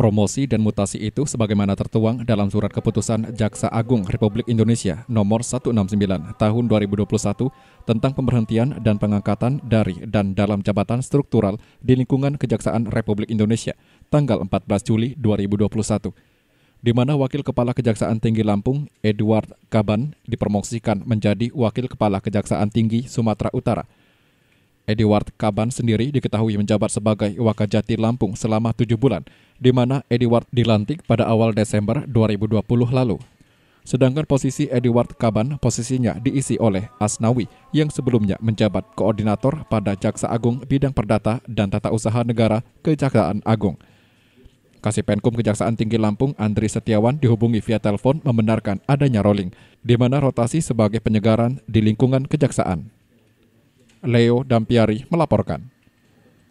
Promosi dan mutasi itu sebagaimana tertuang dalam surat keputusan Jaksa Agung Republik Indonesia nomor 169 tahun 2021 tentang pemberhentian dan pengangkatan dari dan dalam jabatan struktural di lingkungan Kejaksaan Republik Indonesia tanggal 14 Juli 2021 di mana Wakil Kepala Kejaksaan Tinggi Lampung, Edward Kaban, dipromosikan menjadi Wakil Kepala Kejaksaan Tinggi Sumatera Utara – Edward Kaban sendiri diketahui menjabat sebagai Wakajati Lampung selama tujuh bulan, di mana Edward dilantik pada awal Desember 2020 lalu. Sedangkan posisi Edward Kaban posisinya diisi oleh Asnawi yang sebelumnya menjabat koordinator pada Jaksa Agung Bidang Perdata dan Tata Usaha Negara Kejaksaan Agung. Kasih Kasipenkum Kejaksaan Tinggi Lampung Andri Setiawan dihubungi via telepon membenarkan adanya rolling, di mana rotasi sebagai penyegaran di lingkungan kejaksaan. Leo Dampiari melaporkan.